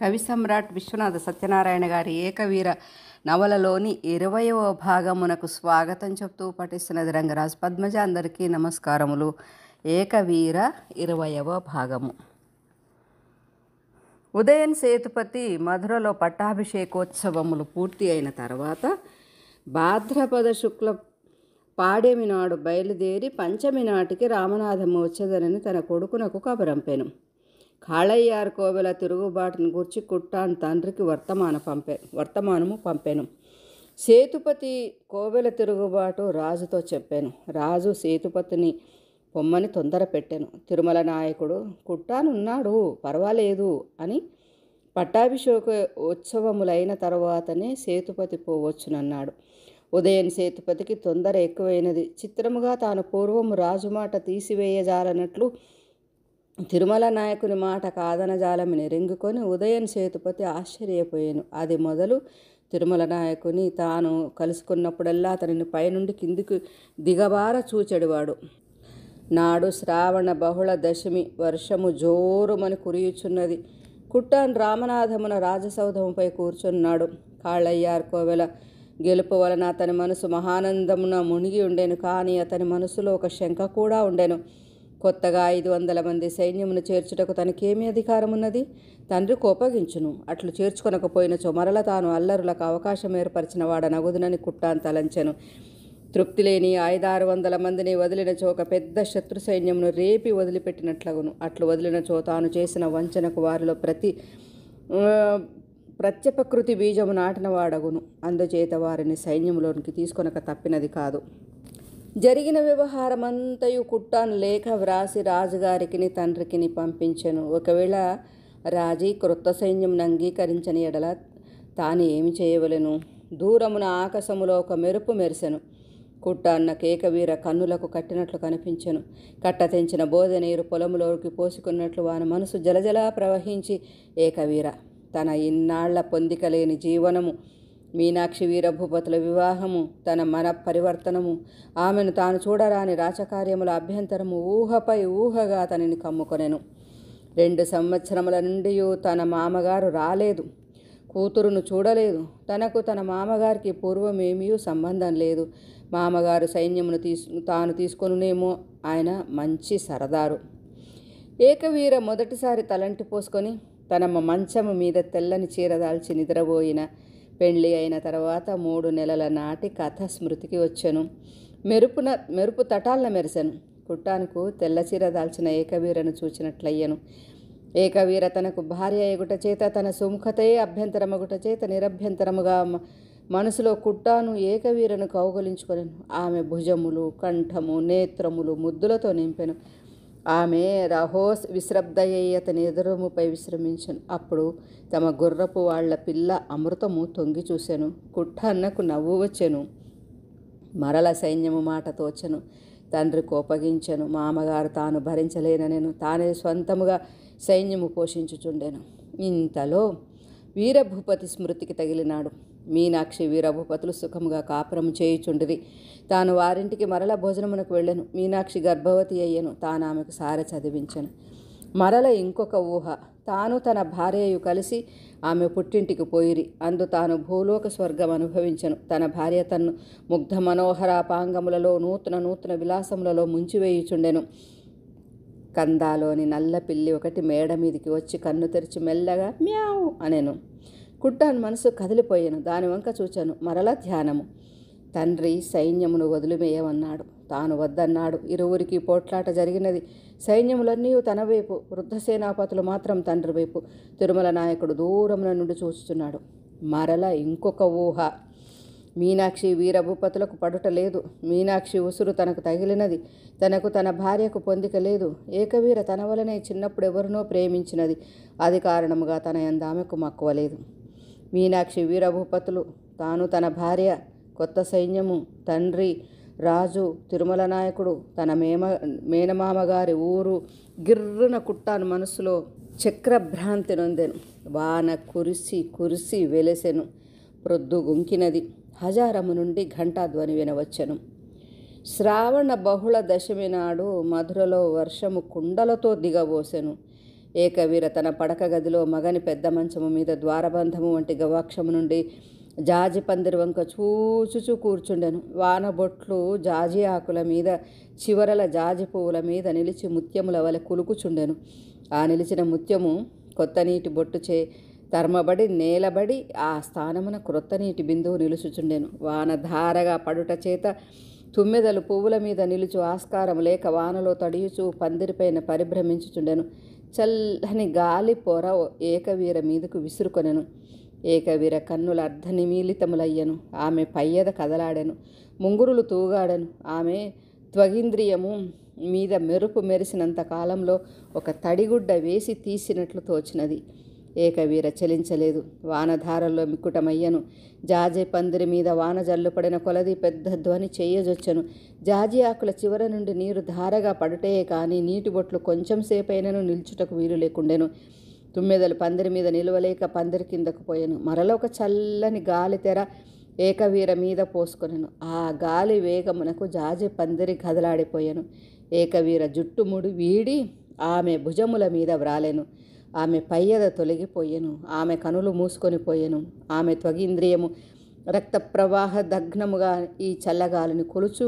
కవి సమ్రాట్ విశ్వనాథ సత్యనారాయణ గారి ఏకవీర నవలలోని ఇరవయవ భాగమునకు స్వాగతం చెప్తూ పఠిస్తున్నది రంగరాజు పద్మజ అందరికీ నమస్కారములు ఏకవీర ఇరవయవ భాగము ఉదయన్ సేతుపతి మధురలో పట్టాభిషేకోత్సవములు పూర్తి అయిన తర్వాత భాద్రపద శుక్ల పాడేమి నాడు బయలుదేరి పంచమి నాటికి రామనాథం వచ్చేదనని తన కొడుకునకు కబరంపెను కాళయ్యారు కోవెల తిరుగుబాటును గుర్చి కుట్టాన్ తండ్రికి వర్తమాన పంపే వర్తమానము పంపాను సేతుపతి కోవెల తిరుగుబాటు రాజుతో చెప్పాను రాజు సేతుపతిని పొమ్మని తొందర పెట్టాను తిరుమల నాయకుడు కుట్టానున్నాడు పర్వాలేదు అని పట్టాభిషేక ఉత్సవములైన తర్వాతనే సేతుపతి పోవచ్చునన్నాడు ఉదయం సేతుపతికి తొందర ఎక్కువైనది చిత్రముగా తాను పూర్వం రాజుమాట తీసివేయజాలన్నట్లు తిరుమల నాయకుని మాట కాదనజాలమిని నిరింగుకొని ఉదయం సేతుపతి ఆశ్చర్యపోయాను అది మొదలు తిరుమల నాయకుని తాను కలుసుకున్నప్పుడల్లా అతనిని పైనుండి కిందికి దిగబార చూచెడివాడు నాడు శ్రావణ బహుళ దశమి వర్షము జోరుమని కురియుచున్నది కుట్టాన్ రామనాథమున రాజసౌధముపై కూర్చున్నాడు కాళ్ళయ్యార్ కోవెల గెలుపు వలన అతని మనసు మహానందమున మునిగి ఉండేను కానీ అతని మనసులో ఒక శంక కూడా ఉండెను కొత్తగా ఐదు వందల మంది సైన్యమును చేర్చుటకు తనకేమి ఉన్నది తండ్రి కోపగించును అట్లు చేర్చుకొనకపోయిన చొమరల తాను అల్లరులకు అవకాశం ఏర్పరిచిన వాడ నగుదునని కుట్టాంతలంచెను తృప్తి లేని ఐదారు వందల మందిని వదిలినచో ఒక పెద్ద శత్రు సైన్యమును రేపి వదిలిపెట్టినట్లగును అట్లు వదిలినచో తాను చేసిన వంచనకు వారిలో ప్రతి ప్రత్యపకృతి బీజము నాటిన వాడగును అందుచేత వారిని సైన్యంలోనికి తీసుకొనక తప్పినది కాదు జరిగిన వ్యవహారమంతయు కుట్టాను లేఖ వ్రాసి రాజుగారికిని తండ్రికిని పంపించెను ఒకవేళ రాజీ క్రొత్త సైన్యంను అంగీకరించని ఎడల తాను ఏమి చేయవలెను దూరమున ఆకాశములో ఒక మెరుపు మెరిసెను కుట్టాన్న కేకవీర కన్నులకు కట్టినట్లు కనిపించెను కట్ట తెంచిన బోధ నీరు పోసుకున్నట్లు వాని మనసు జలజలా ప్రవహించి ఏకవీర తన ఇన్నాళ్ల పొందికలేని జీవనము మీనాక్షి వీరభూపతుల వివాహము తన మన పరివర్తనము ఆమెను తాను చూడరాని రాచకార్యముల అభ్యంతరము ఊహపై ఊహగా తనని కమ్ముకొనెను రెండు సంవత్సరముల నుండి తన మామగారు రాలేదు కూతురును చూడలేదు తనకు తన మామగారికి పూర్వమేమీ సంబంధం లేదు మామగారు సైన్యమును తీసు తాను తీసుకొనునేమో ఆయన మంచి సరదారు ఏకవీర మొదటిసారి తలంటి పోసుకొని తన మంచము మీద తెల్లని చీరదాల్చి నిద్రపోయిన పెళ్ళి అయిన తర్వాత మూడు నెలల నాటి కథ స్మృతికి వచ్చాను మెరుపున మెరుపు తటాలన మెరిశాను కుట్టానుకు తెల్లచీర దాల్చిన ఏకవీరను చూచినట్లయ్యను ఏకవీర తనకు భార్య ఎగుట చేత తన సుముఖతే అభ్యంతరమగుట చేత నిరభ్యంతరముగా మనసులో కుట్టాను ఏకవీరను కౌగలించుకొనెను ఆమె భుజములు కంఠము నేత్రములు ముద్దులతో నింపెను ఆమె రహోస్ విశ్రబ్దయ్యే అతని ఎదురుముపై విశ్రమించను అప్పుడు తమ గుర్రపు వాళ్ల పిల్ల అమృతము తొంగి చూశాను కుట్ట అన్నకు నవ్వు వచ్చెను మరల సైన్యము మాట తోచను తండ్రి కోపగించను మామగారు తాను భరించలేననేను తానే స్వంతముగా సైన్యము పోషించుచుండెను ఇంతలో వీరభూపతి స్మృతికి తగిలినాడు మీనాక్షి వీరభూపతులు సుఖముగా కాపురము చేయుచుండిరి తాను వారింటికి మరల భోజనమునకు వెళ్ళను మీనాక్షి గర్భవతి అయ్యను తాను ఆమెకు సార చదివించను మరల ఇంకొక ఊహ తాను తన భార్యయు కలిసి ఆమె పుట్టింటికి పోయిరి అందు తాను భూలోక స్వర్గం అనుభవించను తన భార్య తన్ను ముగ్ధ మనోహరాపాంగములలో నూతన నూతన విలాసములలో ముంచివేయుచుండెను కందాలోని నల్ల పిల్లి ఒకటి మేడ మీదికి వచ్చి కన్ను తెరిచి మెల్లగా మ్యావ్ అనెను కుట్టాను మనసు కదిలిపోయాను దాని వంక చూచాను మరలా ధ్యానము తండ్రి సైన్యమును వదులుమేయమన్నాడు తాను వద్దన్నాడు ఇరువురికి పోట్లాట జరిగినది సైన్యములన్నీ తన వైపు వృద్ధ సేనాపతులు మాత్రం తండ్రి వైపు తిరుమల నాయకుడు దూరమున నుండి చూస్తున్నాడు మరల ఇంకొక ఊహ మీనాక్షి వీరభూపతులకు పడుట లేదు మీనాక్షి ఉసురు తనకు తగిలినది తనకు తన భార్యకు పొందిక లేదు ఏకవీర తన వలనే చిన్నప్పుడు ఎవరినో ప్రేమించినది అది కారణముగా తన ఎందామెకు మక్కువలేదు మీనాక్షి వీరభూపతులు తాను తన భార్య కొత్త సైన్యము తండ్రి రాజు తిరుమల నాయకుడు తన మేమ మేనమామగారి ఊరు గిర్రున కుట్టాను మనసులో చక్రభ్రాంతి నొందెను వాన కురిసి కురిసి వెలసెను ప్రొద్దు గుంకినది హజారము నుండి ఘంటాధ్వని వినవచ్చెను శ్రావణ బహుళ దశమి నాడు మధురలో వర్షము కుండలతో దిగబోసెను ఏకవీర తన పడక గదిలో మగని పెద్ద మంచము మీద ద్వారబంధము వంటి గవాక్షము నుండి జాజి పందిరి వంక చూచుచూ కూర్చుండెను వానబొట్లు జాజి ఆకుల మీద చివరల జాజి పువ్వుల మీద నిలిచి ముత్యముల వలె కులుకుచుండెను ఆ నిలిచిన ముత్యము కొత్త నీటి బొట్టుచే తర్మబడి నేలబడి ఆ స్థానమున క్రొత్త నీటి బిందువు నిలుచుచుండెను వానధారగా పడుట చేత తుమ్మెదలు పువ్వుల మీద నిలుచు ఆస్కారం లేక వానలో తడియుచు పందిరిపైన పరిభ్రమించుచుండెను చల్లని గాలి పొర ఏకవీర మీదకు విసురుకొనెను ఏకవీర కన్నుల అర్ధనిమీలితములయ్యను ఆమె పయ్యద కదలాడెను ముంగురులు తూగాడెను ఆమె త్వగింద్రియము మీద మెరుపు మెరిసినంత కాలంలో ఒక తడిగుడ్డ వేసి తీసినట్లు తోచినది ఏకవీర చలించలేదు వానధారల్లో మిక్కుటమయ్యను జాజి పందిరి మీద వాన జల్లుపడిన కొలది పెద్ద ధ్వని చేయజొచ్చను జాజి ఆకుల చివర నుండి నీరు ధారగా పడటే కానీ నీటి బొట్లు కొంచెం సేపైనను నిల్చుటకు వీలు లేకుండెను తుమ్మెదలు పందిరి మీద నిలవలేక పందిరి కిందకు పోయాను మరలో ఒక చల్లని గాలి తెర ఏకవీర మీద పోసుకొనెను ఆ గాలి వేగమునకు జాజి పందిరి కదలాడిపోయాను ఏకవీర జుట్టు ముడి వీడి ఆమె భుజముల మీద వ్రాలెను ఆమె పయ్యద తొలగిపోయెను ఆమె కనులు మూసుకొని పోయెను ఆమె త్వగింద్రియము రక్త ప్రవాహ దగ్నముగా ఈ చల్లగాలిని కొలుచు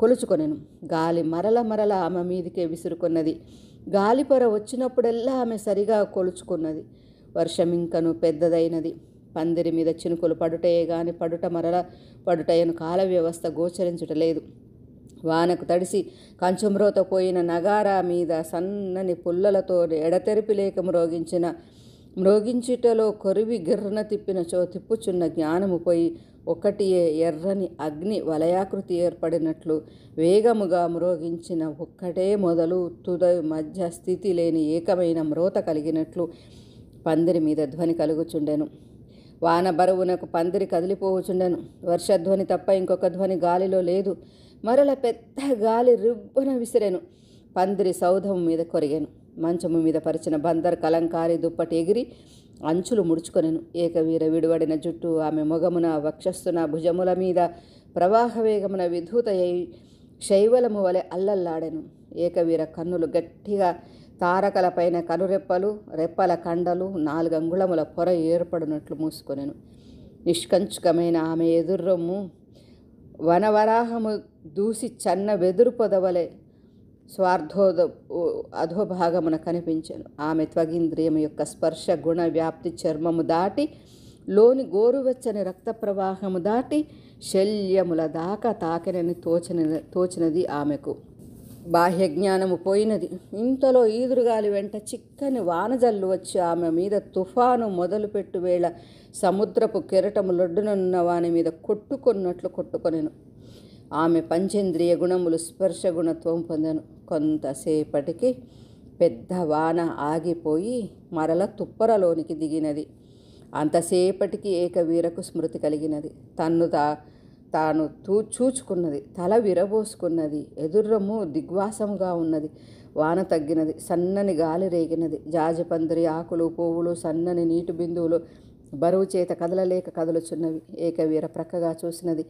కొలుచుకొనెను గాలి మరల మరల ఆమె మీదికే విసురుకున్నది గాలి పొర వచ్చినప్పుడల్లా ఆమె సరిగా కొలుచుకున్నది వర్షం ఇంకను పెద్దదైనది పందిరి మీద చినుకులు పడుటయే గాని పడుట మరల పడుటయను కాల వ్యవస్థ గోచరించుటలేదు వానకు తడిసి కంచుమ్రోత పోయిన నగారా మీద సన్నని పుల్లలతో ఎడతెరిపి లేక మ్రోగించిన మ్రోగించుటలో కొరివి గిర్రన తిప్పినచో తిప్పుచున్న జ్ఞానము పోయి ఒకటి ఎర్రని అగ్ని వలయాకృతి ఏర్పడినట్లు వేగముగా మ్రోగించిన ఒక్కటే మొదలు తుద మధ్య స్థితి లేని ఏకమైన మ్రోత కలిగినట్లు పందిరి మీద ధ్వని కలుగుచుండెను వాన బరువునకు పందిరి కదిలిపోవచుండెను వర్షధ్వని తప్ప ఇంకొక ధ్వని గాలిలో లేదు మరల పెద్ద గాలి రుబ్బున విసిరాను పందిరి సౌధం మీద కొరిగాను మంచము మీద పరిచిన బందర్ కలంకారి దుప్పటి ఎగిరి అంచులు ముడుచుకొనెను ఏకవీర విడివడిన జుట్టు ఆమె మొగమున వక్షస్సున భుజముల మీద ప్రవాహవేగమున విధూత అయి శైవలము వలె అల్లల్లాడెను ఏకవీర కన్నులు గట్టిగా తారకలపైన కనురెప్పలు రెప్పల కండలు నాలుగంగుళముల పొర ఏర్పడినట్లు మూసుకొనెను నిష్కంచుకమైన ఆమె ఎదుర్రొమ్ము వనవరాహము దూసి చన్న వెదురు పొదవలే స్వార్థోద అధోభాగమున కనిపించను ఆమె త్వగింద్రియము యొక్క స్పర్శ గుణ వ్యాప్తి చర్మము దాటి లోని గోరువెచ్చని రక్త ప్రవాహము దాటి శల్యముల దాకా తాకినని తోచిన తోచినది ఆమెకు బాహ్య జ్ఞానము పోయినది ఇంతలో ఈదురుగాలి వెంట చిక్కని వానజల్లు వచ్చి ఆమె మీద తుఫాను మొదలుపెట్టు వేళ సముద్రపు కెరటములొడ్డునున్న వాని మీద కొట్టుకున్నట్లు కొట్టుకొనెను ఆమె పంచేంద్రియ గుణములు స్పర్శ గుణత్వం పొందాను కొంతసేపటికి పెద్ద వాన ఆగిపోయి మరల తుప్పరలోనికి దిగినది అంతసేపటికి ఏకవీరకు స్మృతి కలిగినది తన్ను తా తాను తూ చూచుకున్నది తల విరబోసుకున్నది ఎదుర్రము దిగ్వాసముగా ఉన్నది వాన తగ్గినది సన్నని గాలి రేగినది జాజిపందిరి ఆకులు పువ్వులు సన్నని నీటి బిందువులు బరువు చేత కదలలేక కదలుచున్నవి ఏకవీర ప్రక్కగా చూసినది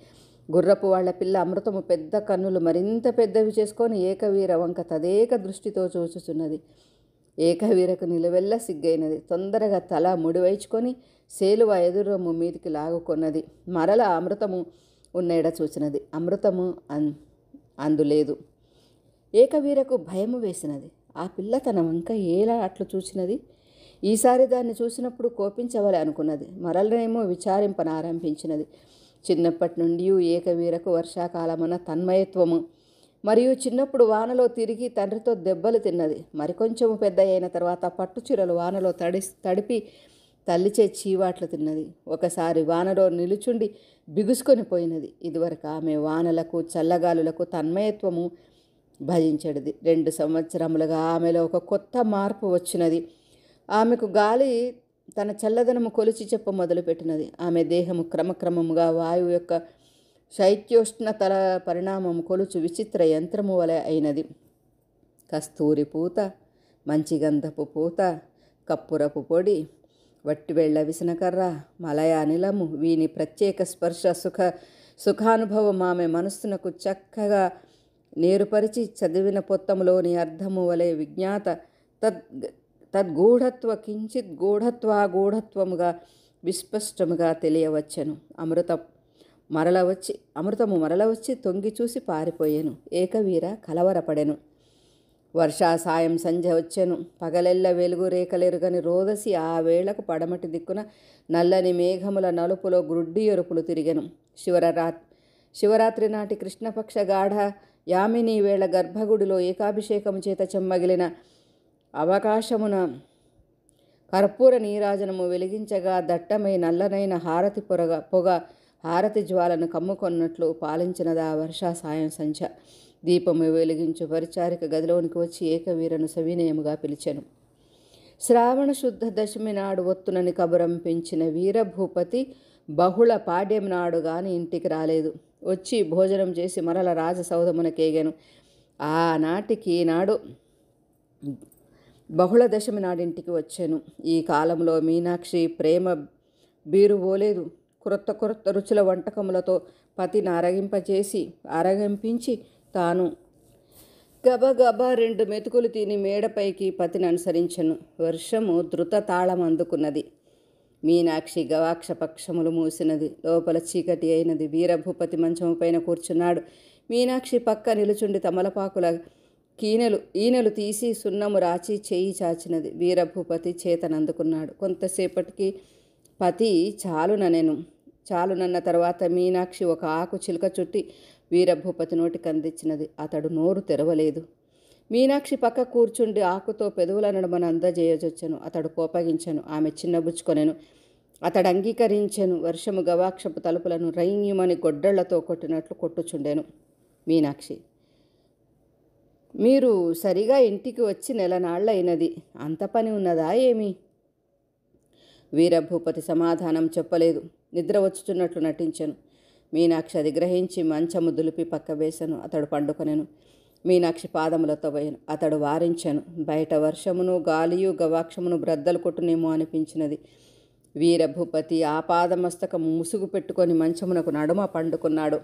గుర్రపు వాళ్ల పిల్ల అమృతము పెద్ద కన్నులు మరింత పెద్దవి చేసుకొని ఏకవీర వంక తదేక దృష్టితో చూచుచున్నది ఏకవీరకు నిలవెల్ల సిగ్గైనది తొందరగా తల ముడివైచుకొని సేలువ ఎదురమ్ము మీదికి లాగుకొన్నది మరల అమృతము ఉన్నేడ చూచినది అమృతము అన్ అందులేదు ఏకవీరకు భయము వేసినది ఆ పిల్ల తన వంక ఎలా అట్లు చూచినది ఈసారి దాన్ని చూసినప్పుడు కోపించవాలి అనుకున్నది మరలనేమో విచారింపనారంభించినది చిన్నప్పటి నుండి ఏకవీరకు వర్షాకాలమన తన్మయత్వము మరియు చిన్నప్పుడు వానలో తిరిగి తండ్రితో దెబ్బలు తిన్నది మరికొంచెం పెద్ద అయిన తర్వాత పట్టుచీరలు వానలో తడి తడిపి తల్లిచే చీవాట్లు తిన్నది ఒకసారి వానలో నిలుచుండి బిగుసుకొని పోయినది ఇదివరకు ఆమె వానలకు చల్లగాలులకు తన్మయత్వము భజించడిది రెండు సంవత్సరములుగా ఆమెలో ఒక కొత్త మార్పు వచ్చినది ఆమెకు గాలి తన చల్లదనము కొలిచి చెప్ప మొదలుపెట్టినది ఆమె దేహము క్రమక్రమముగా వాయువు యొక్క శైత్యోష్ణతల పరిణామం కొలుచు విచిత్ర యంత్రము వలె అయినది కస్తూరి పూత మంచిగంధపు పూత కప్పురపు పొడి వట్టివెళ్ళ విసనకర్ర మలయానిలము వీని ప్రత్యేక స్పర్శ సుఖ సుఖానుభవం ఆమె మనస్సునకు చక్కగా నేరుపరిచి చదివిన పొత్తములోని అర్థము వలె విజ్ఞాత తద్ తద్గూఢత్వ కించిత్ గూఢత్వ గూఢత్వముగా విస్పష్టముగా తెలియవచ్చను అమృతం మరల వచ్చి అమృతము మరల వచ్చి తొంగి చూసి పారిపోయాను ఏకవీర కలవరపడెను వర్షా సాయం సంధ్య వచ్చెను పగలెల్ల వెలుగు రేఖలెరుగని రోదసి ఆ వేళకు పడమటి దిక్కున నల్లని మేఘముల నలుపులో గ్రుడ్డి ఎరుపులు తిరిగెను శివరరా శివరాత్రి నాటి కృష్ణపక్ష గాఢ యామిని వేళ గర్భగుడిలో ఏకాభిషేకము చేత చెమ్మగిలిన అవకాశమున కర్పూర నీరాజనము వెలిగించగా దట్టమై నల్లనైన హారతి పొరగ పొగ హారతి జ్వాలను కమ్ముకొన్నట్లు పాలించినదా వర్షా సాయం సంచ దీపము వెలిగించు పరిచారిక గదిలోనికి వచ్చి ఏకవీరను సవినయముగా పిలిచాను శ్రావణ శుద్ధ దశమి నాడు ఒత్తునని కబురం పెంచిన వీరభూపతి బహుళ పాడ్యం నాడు గాని ఇంటికి రాలేదు వచ్చి భోజనం చేసి మరల రాజసౌధమునకేగాను ఆనాటికి నాడు బహుళ దశమి నాడింటికి వచ్చాను ఈ కాలంలో మీనాక్షి ప్రేమ బీరుబోలేదు క్రొత్త క్రొత్త రుచుల వంటకములతో పతిని అరగింపజేసి అరగింపించి తాను గబగబా రెండు మెతుకులు తిని మేడపైకి పతిని అనుసరించను వర్షము ద్రుత తాళం అందుకున్నది మీనాక్షి గవాక్ష పక్షములు మూసినది లోపల చీకటి అయినది వీరభూపతి మంచము పైన కూర్చున్నాడు మీనాక్షి పక్క నిలుచుండి తమలపాకుల కీనెలు ఈనెలు తీసి సున్నము రాచి చేయి చాచినది వీరభూపతి చేతనందుకున్నాడు కొంతసేపటికి పతి చాలున నేను చాలునన్న తర్వాత మీనాక్షి ఒక ఆకు చిలుక చుట్టి వీరభూపతి నోటికి అందించినది అతడు నోరు తెరవలేదు మీనాక్షి పక్క కూర్చుండి ఆకుతో పెదవుల నడమను అందజేయజొచ్చెను అతడు కోపగించను ఆమె చిన్నబుచ్చుకొనెను అతడు అంగీకరించను వర్షము గవాక్షపు తలుపులను రైన్యమని గొడ్డళ్లతో కొట్టినట్లు కొట్టుచుండెను మీనాక్షి మీరు సరిగా ఇంటికి వచ్చి నెల నాళ్ళైనది అంత పని ఉన్నదా ఏమి వీరభూపతి సమాధానం చెప్పలేదు నిద్ర వచ్చుతున్నట్లు నటించాను మీనాక్షి అది గ్రహించి మంచము దులిపి పక్కవేశాను అతడు పండుకొనెను మీనాక్షి పాదములతో పోయాను అతడు వారించాను బయట వర్షమును గాలియు గవాక్షమును బ్రద్దలు కొట్టునేమో అనిపించినది వీరభూపతి ఆ పాదమస్తకం ముసుగు పెట్టుకొని మంచమునకు నడుమ పండుకున్నాడు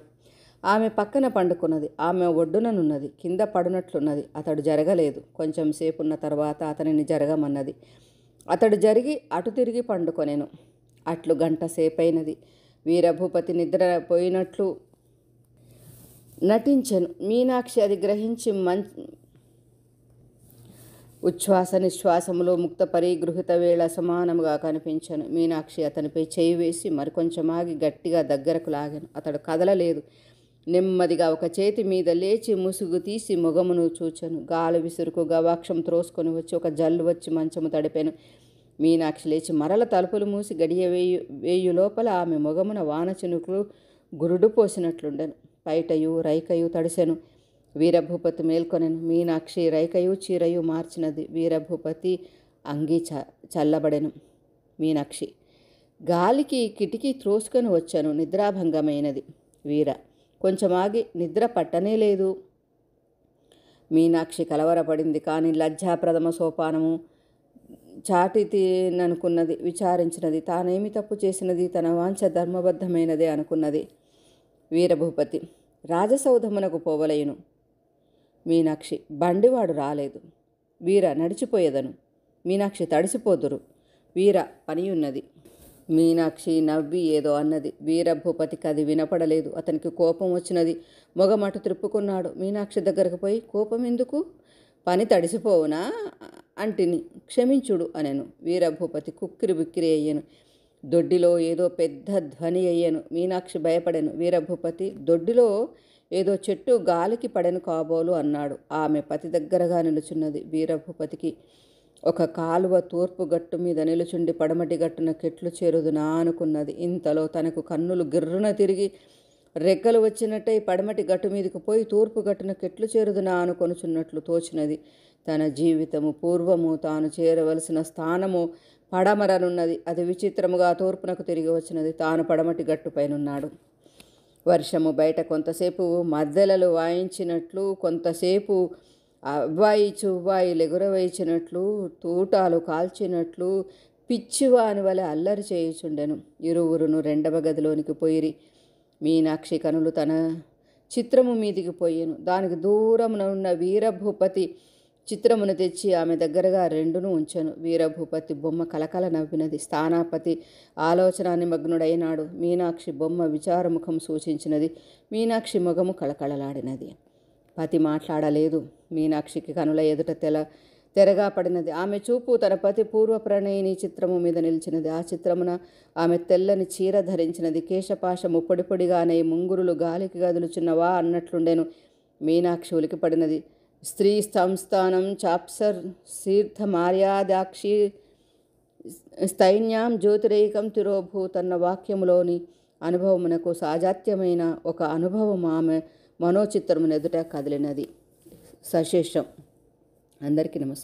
ఆమె పక్కన పండుకున్నది ఆమె ఒడ్డుననున్నది కింద పడునట్లున్నది అతడు జరగలేదు కొంచెం సేపున్న తర్వాత అతనిని జరగమన్నది అతడు జరిగి అటు తిరిగి పండుకొనెను అట్లు గంట సేపైనది వీరభూపతి నిద్రపోయినట్లు నటించెను మీనాక్షి అది గ్రహించి మం ఉచ్ఛ్వాస నిశ్వాసములో ముక్త పరిగృహిత వేళ సమానముగా కనిపించను మీనాక్షి అతనిపై చేయి వేసి మరికొంచెం ఆగి గట్టిగా దగ్గరకు లాగాను అతడు కదలలేదు నెమ్మదిగా ఒక చేతి మీద లేచి ముసుగు తీసి ముఖమును చూచాను గాలి విసురుకు గవాక్షం త్రోసుకొని వచ్చి ఒక జల్లు వచ్చి మంచము తడిపాను మీనాక్షి లేచి మరల తలుపులు మూసి గడియ వేయు వేయు లోపల ఆమె మొగమున వానచినుకులు గురుడు పోసినట్లుండను పైటయు రైకయు తడిసెను వీరభూపతి మేల్కొనెను మీనాక్షి రైకయు చీరయు మార్చినది వీరభూపతి అంగీ చ చల్లబడెను మీనాక్షి గాలికి కిటికీ త్రోసుకొని వచ్చాను నిద్రాభంగమైనది వీర కొంచెం ఆగి నిద్ర పట్టనే లేదు మీనాక్షి కలవరపడింది కానీ లజ్జాప్రథమ సోపానము చాటి తీననుకున్నది విచారించినది తానేమి తప్పు చేసినది తన వాంఛ ధర్మబద్ధమైనదే అనుకున్నది వీరభూపతి రాజసౌధమునకు పోవలేను మీనాక్షి బండివాడు రాలేదు వీర నడిచిపోయేదను మీనాక్షి తడిసిపోదురు వీర పనియున్నది మీనాక్షి నవ్వి ఏదో అన్నది వీరభూపతికి అది వినపడలేదు అతనికి కోపం వచ్చినది మొగమటు త్రిప్పుకున్నాడు మీనాక్షి దగ్గరకు పోయి కోపం ఎందుకు పని తడిసిపోవునా అంటిని క్షమించుడు అనెను వీరభూపతి కుక్కిరి బుక్కిరి అయ్యాను దొడ్డిలో ఏదో పెద్ద ధ్వని అయ్యాను మీనాక్షి భయపడెను వీరభూపతి దొడ్డిలో ఏదో చెట్టు గాలికి పడెను కాబోలు అన్నాడు ఆమె పతి దగ్గరగా నిలుచున్నది వీరభూపతికి ఒక కాలువ తూర్పు గట్టు మీద నిలుచుండి పడమటి గట్టున కెట్లు చేరుదునా అనుకున్నది ఇంతలో తనకు కన్నులు గిర్రున తిరిగి రెక్కలు వచ్చినట్టే పడమటి గట్టు మీదకు పోయి తూర్పు గట్టున కెట్లు చేరుదునా అనుకొనుచున్నట్లు తోచినది తన జీవితము పూర్వము తాను చేరవలసిన స్థానము పడమరనున్నది అది విచిత్రముగా తూర్పునకు తిరిగి వచ్చినది తాను పడమటి గట్టుపైనున్నాడు వర్షము బయట కొంతసేపు మద్దెలలు వాయించినట్లు కొంతసేపు అబ్బాయి చువ్వాయిలు ఎగురవేసినట్లు తూటాలు కాల్చినట్లు పిచ్చివాని వలె అల్లరి చేయుచుండెను ఇరువురును రెండవ గదిలోనికి పోయిరి మీనాక్షి కనులు తన చిత్రము మీదికి పోయాను దానికి దూరమున ఉన్న వీరభూపతి చిత్రమును తెచ్చి ఆమె దగ్గరగా రెండును ఉంచాను వీరభూపతి బొమ్మ కలకల నవ్వినది స్థానాపతి ఆలోచన నిమగ్నుడైనాడు మీనాక్షి బొమ్మ విచారముఖం సూచించినది మీనాక్షి ముఖము కళకళలాడినది పతి మాట్లాడలేదు మీనాక్షికి కనుల ఎదుట తెల తెరగా పడినది ఆమె చూపు తన పతి పూర్వ ప్రణయిని చిత్రము మీద నిలిచినది ఆ చిత్రమున ఆమె తెల్లని చీర ధరించినది కేశపాశము పొడిపొడిగానే ముంగురులు గాలికి కదులుచున్నవా అన్నట్లుండెను మీనాక్షి ఉలికి పడినది స్త్రీ సంస్థానం చాప్సర్ శీర్థ మార్యాదాక్షి స్థైన్యాం జ్యోతిరేకం తిరోభూతన్న వాక్యములోని అనుభవమునకు సాజాత్యమైన ఒక అనుభవం ఆమె మనోచిత్రమును ఎదుట కదిలినది సశేషం అందరికీ నమస్కారం